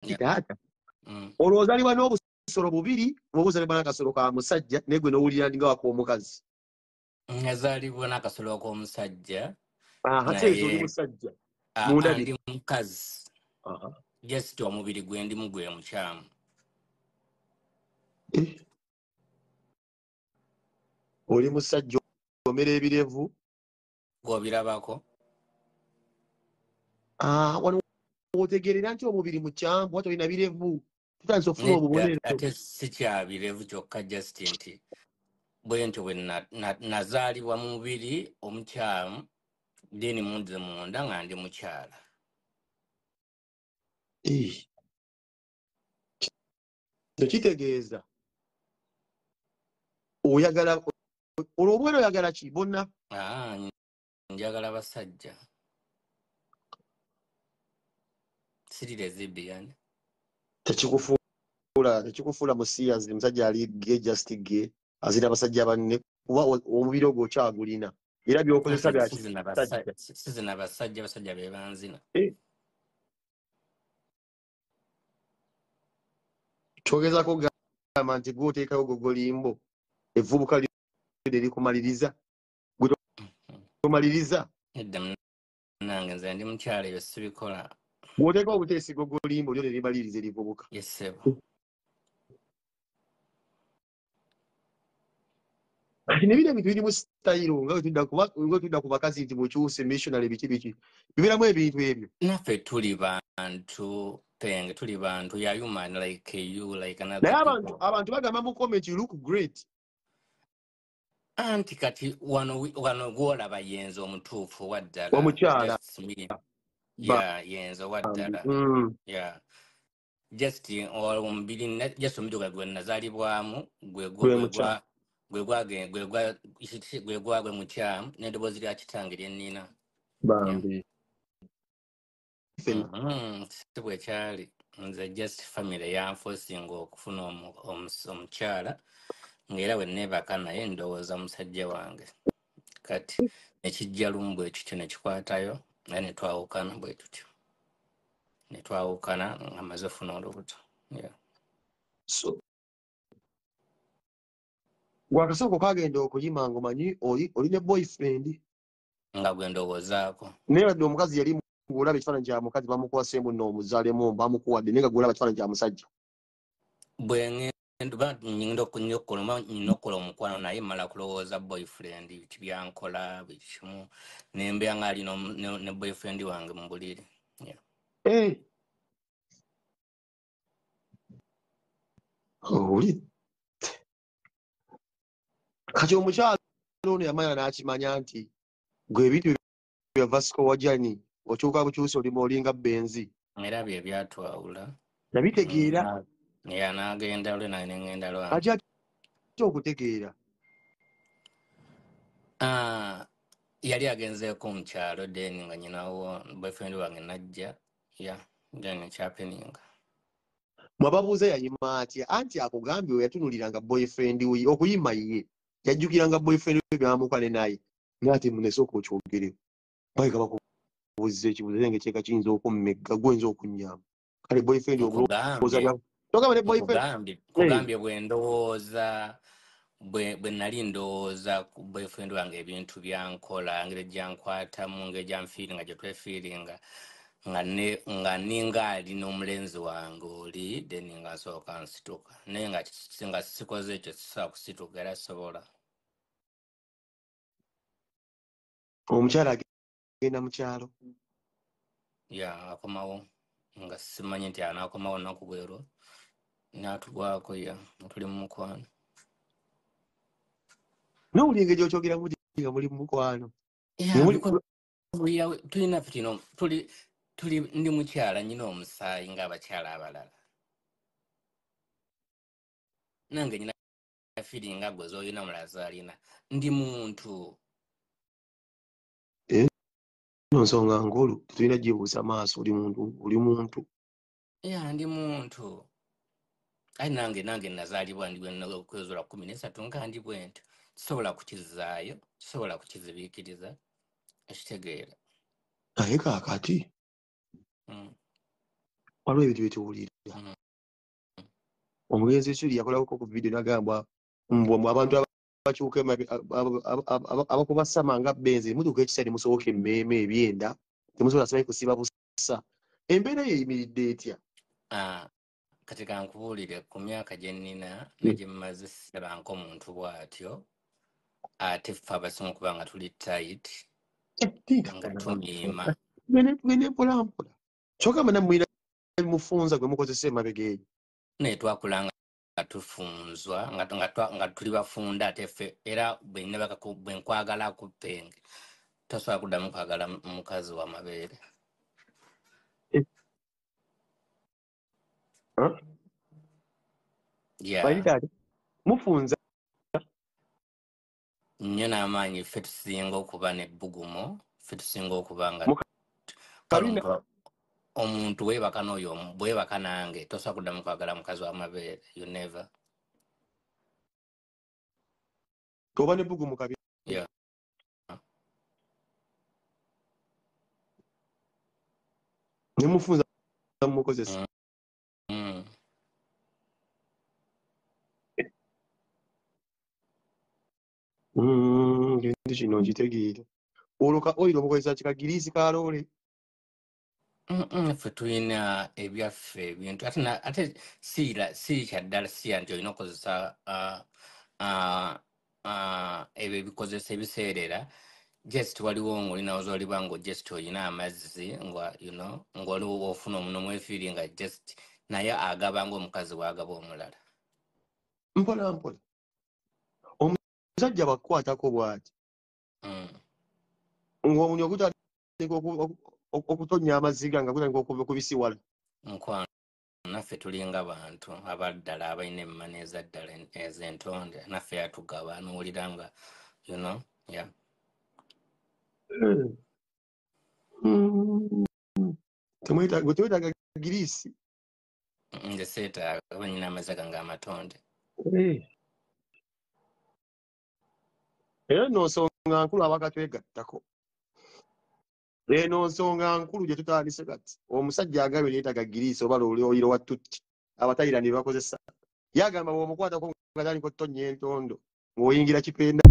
kitaata mm. olwozaliwa n'obusolo bubiri obuzaliwa n'akasolo ka musajja negwe n'owulira ndingawa k'omukazi yazaalibwa n'akasolo k'omusajja ndi mukazi jasit omubiri gwe ndimu gwe mukyamu eh. oli musajja omera ebirevu gwobirabako ah, wano otegeerera nti omubiri mukyangu wa tolina birevu tutandisa okufuna obubonete sikya birevu kyokka justi nti bwe nti bwe nazaalibwa mubiri omukyamu deni munzi munda nga ndi mukyala tekitegeeza oyagala olwo obwana oyagala ki bonna ah, njagala basajja sirira ezibbi yani tekikufuula tekikufuula musiyanzi musajja ali ge just ge azina abasajja banne kuba omubiri ogwo okyagulina era byokozesa byakisizina basajja basajja bebanzina kyogezako eh. gamba nti gwoteekayo gogolimbo evubuka lyode likumaliriza gwetomaliriza mm-hmm. edda munange nze ndi mukyalo eyo sibikola woteeka obuteesigo golimbo lyo nelimaliriza erivubuka kino ebira ebintu birimu sitayiro nga wetudda ku bakazi nti mukyuse missionary biki biki bibiramu ebintu ebyo naffe tuli bantu tenge tuli bantu ya human like you like naye abantu bagamba mu comment you look great anti kati wano gwolaba yenza omutuufu waddala omukyala but, yeah, yeah, so what um, that, uh, mm, yeah. just uh, or mbili um, ne, just omuduka gwe nazaalibwamu gwe gwagwe mukyamu n'eddoboozi lya kitange lyennina mm-hmm, si bwe kyali nze just famiry yanfosinga okufuna omukyala ngaera we nebaka naye ndowooza musajja wange kati nekijja lumu bwekityo nekikwatayo nga ne twawukana bwe tutyo ne twawukana nga maze funa olubuto gwe akasooka kagenda okuyima nga omanyi oline boyfriend nga gwe ndowoozaako naye wadde omukazi yali ngaolaba ekifaananyi kya mukazi bamukuwa sembu noomuzaalemu bamukuwadde naye nga gwolaba ekifaananyi kya musajja bwe nduba nyinda okunyokoloma nyina okola omukwano naye mmala kulowooza boyfriend biti byankola bulikimu nembya nga ali ne boyfriend wange mu buliri eh. oli kati omukyala ono yamanya n'akimanya nti gwe ebintu byavasiko wajani okyuka bukyusi olimu olinga benzi era bye byatwawula yabitegeera mm, yanagenda lwe naye neŋŋenda lwange ati ati okutegeera ah, yali agenzeeko mukyalo den nga nyinawo boyfrend wange najja ya then kyapeninga mwababuuza yayima atya anti akugambye we yatunuliranga boyfrend we okuyima ye yajjukiranga boyfrend we byamukale naye naye ati munesooka okyogere baiga bakubuuzza ekibuuzo ye nga ekyeka kiyinza okummegga gwoyinza okunyama kale boyfrend obuoza byaku toka bwe boy gambye kugambye bwe ndowooza bwe nali ndowooza ku boyfriend wange ebintu byankola ngeri gyankwatamu ngeri gyanfiiringa gyetwefiiringa nga ninga ali n'omulenzi wange oli then nga nsooka nsituka naye nga sikoze ekyo sisobola kusituka era sisobola omukyala agenda mukyalo ya akomawo nga simanyi nti anaakomawo nakubwerwa natulwako ya tuli mumukwano nowulinga gyokyogera muti nga muli mumukwano tulinaffe tino tuli tuli ndi mukyala nyina omusaayi ngaabakyala abalala nange nyina firinga goze oyina mulaza alina ndi muntu eh? no nsonga ngaolu tetulina gyebuusa maaso oli muntu oli muntu ya ndi muntu aye nange nange nazaalibwa ndiwekwezola kumi nesatu nga ndibwente kisobola kukizaayo kisobola kukizibiikiriza ekitegeera naye kaakati hmm. waliwo ebintu byetiwulirira hmm. omugenzi ekiri yakolako ku vidiyo nagamba abantu abakyuka abakubasama nga benzi emutuuka ekisa nemusoboka emmeema ebyenda temusobola simanyi kusiba busa embeera yeyimiridde etya ah. kati kankubuulire ku myaka gye nnina negyemmaze sirabanka omuntu bw'atyo ate ffe abasinga okuba nga tuli tait nga tumiima ene mpulampula kyogamba namwira mufunza gwe mukozesa emabega eyo naye twakula nga tufunzwa nga tuli bafunda ate ffe era bwenina bwenkwagala kuppenge tosobola kuddamu kwagala mukazi wa mabeere Yeah. Bayidaali mufunza. Nnyo n'amaanyi ffe tusinga okuba n'ebbugumu ffe tusinga okuba nga. Kalina. Omuntu weebaka n'oyo weebaka nange tosobola kuddamu kwagala mukazi wa mabeere you never. Tooba n'ebbugumu kabi. Yeah. Ne mufunza mukozesa. Mm. kino nkitegeere olwo mukozesa kikagirizi ka loole mm, mm, ffe tulina ebyaffe ebintu ate siira siri kyaddala siya nti olina okozesa ebyo ebikozesa ebiseerera jest waliwo ngaolinaoza oliba nga jest olina amazzi nga yuno ngaoliwo ofuna omunomwefiiri nga jest naye agabanga omukazi waagaba omulala mpola mpola omusajja bakkwatako bwati Mm. ngomunye okutandika okutonya amaziga nga kutandika okuva kubisiwala naffe tulinga bantu abaddala abalina emmana ezaddala ez'entonde naffe yatugaba nowulira nga yuno ya mm. temwetaaga giriisi mm, nze seetaaga abanyina amaziga gange amatonde eh. era nosonga nsonga nkulu abaka twegattako eno nsonga nkulu gye tutandise kati omusajja agabye neyetaga giriisi oba loliro wa tutti abatayira ne bakozesa yagamba bw'omukwatako nga taliko tonya entondo ng'oyingira kipenda